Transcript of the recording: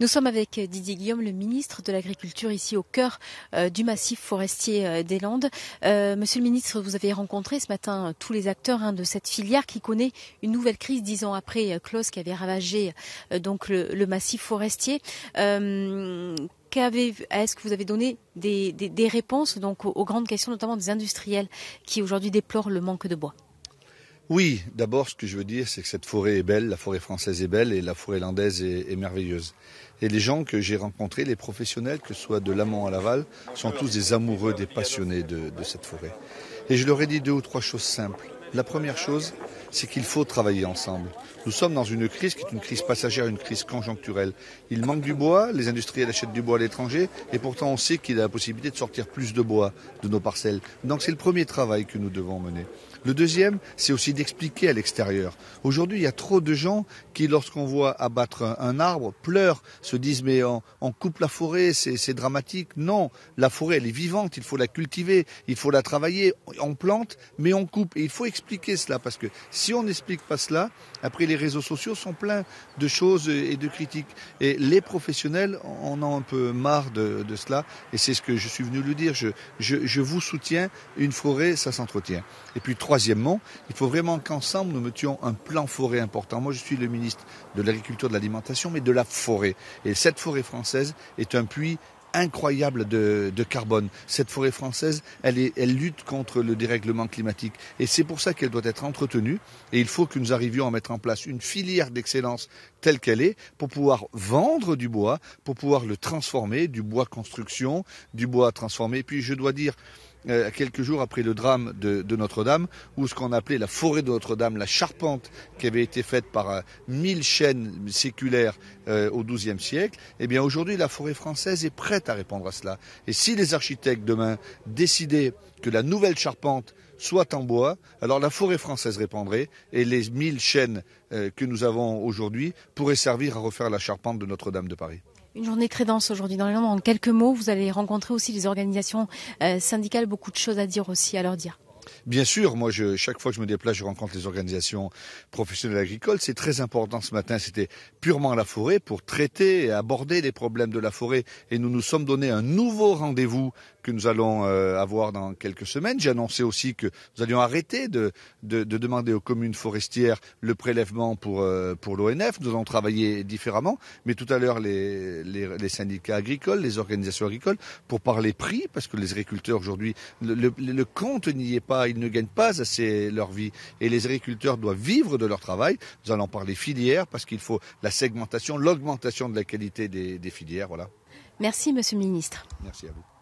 Nous sommes avec euh, Didier Guillaume, le ministre de l'Agriculture, ici au cœur euh, du massif forestier euh, des Landes. monsieur le ministre, vous avez rencontré ce matin tous les acteurs hein, de cette filière qui connaît une nouvelle crise dix ans après Klaus qui avait ravagé donc le, massif forestier. Est-ce que vous avez donné des, réponses donc aux grandes questions, notamment des industriels qui aujourd'hui déplorent le manque de bois oui, d'abord, ce que je veux dire, c'est que cette forêt est belle, la forêt française est belle et la forêt landaise est, merveilleuse. Et les gens que j'ai rencontrés, les professionnels, que ce soit de l'amont à l'aval, sont tous des amoureux, des passionnés de cette forêt. Et je leur ai dit deux ou trois choses simples. La première chose, c'est qu'il faut travailler ensemble. Nous sommes dans une crise qui est une crise passagère, une crise conjoncturelle. Il manque du bois, les industriels achètent du bois à l'étranger, et pourtant on sait qu'il y a la possibilité de sortir plus de bois de nos parcelles. Donc c'est le premier travail que nous devons mener. Le deuxième, c'est aussi d'expliquer à l'extérieur. Aujourd'hui, il y a trop de gens qui, lorsqu'on voit abattre un, arbre, pleurent, se disent mais on, coupe la forêt, c'est dramatique. Non, la forêt, elle est vivante, il faut la cultiver, il faut la travailler. On plante, mais on coupe. il faut expliquer cela, parce que si on n'explique pas cela, après les réseaux sociaux sont pleins de choses et de critiques. Et les professionnels en ont un peu marre de, cela, et c'est ce que je suis venu lui dire. Je, je, je vous soutiens, une forêt, ça s'entretient. Et puis troisièmement, il faut vraiment qu'ensemble nous mettions un plan forêt important. Moi, je suis le ministre de l'Agriculture, de l'Alimentation, mais de la forêt. Et cette forêt française est un puits incroyable de, de, carbone. Cette forêt française, elle, elle lutte contre le dérèglement climatique. Et c'est pour ça qu'elle doit être entretenue. Et il faut que nous arrivions à mettre en place une filière d'excellence telle qu'elle est pour pouvoir vendre du bois, pour pouvoir le transformer, du bois construction, du bois transformé. Puis je dois dire, euh, quelques jours après le drame de, Notre-Dame, où ce qu'on appelait la forêt de Notre-Dame, la charpente qui avait été faite par euh, mille chaînes séculaires euh, au XIIe siècle, eh bien aujourd'hui la forêt française est prête à répondre à cela. Et si les architectes demain décidaient que la nouvelle charpente soit en bois, alors la forêt française répondrait et les mille chaînes que nous avons aujourd'hui pourraient servir à refaire la charpente de Notre-Dame de Paris. Une journée très dense aujourd'hui dans les Landes. En quelques mots, vous allez rencontrer aussi les organisations euh, syndicales, beaucoup de choses à dire aussi, à leur dire. Bien sûr, moi, chaque fois que je me déplace, je rencontre les organisations professionnelles agricoles. C'est très important. Ce matin, c'était purement la forêt pour traiter et aborder les problèmes de la forêt. Et nous nous sommes donné un nouveau rendez-vous que nous allons euh, avoir dans quelques semaines. J'ai annoncé aussi que nous allions arrêter de, demander aux communes forestières le prélèvement pour, euh, l'ONF. Nous allons travailler différemment. Mais tout à l'heure, les, syndicats agricoles, les organisations agricoles, pour parler prix, parce que les agriculteurs aujourd'hui, le, compte n'y est pas, ils ne gagnent pas assez leur vie. Et les agriculteurs doivent vivre de leur travail. Nous allons parler filières, parce qu'il faut la segmentation, l'augmentation de la qualité des, filières. Merci, Monsieur le Ministre. Merci à vous.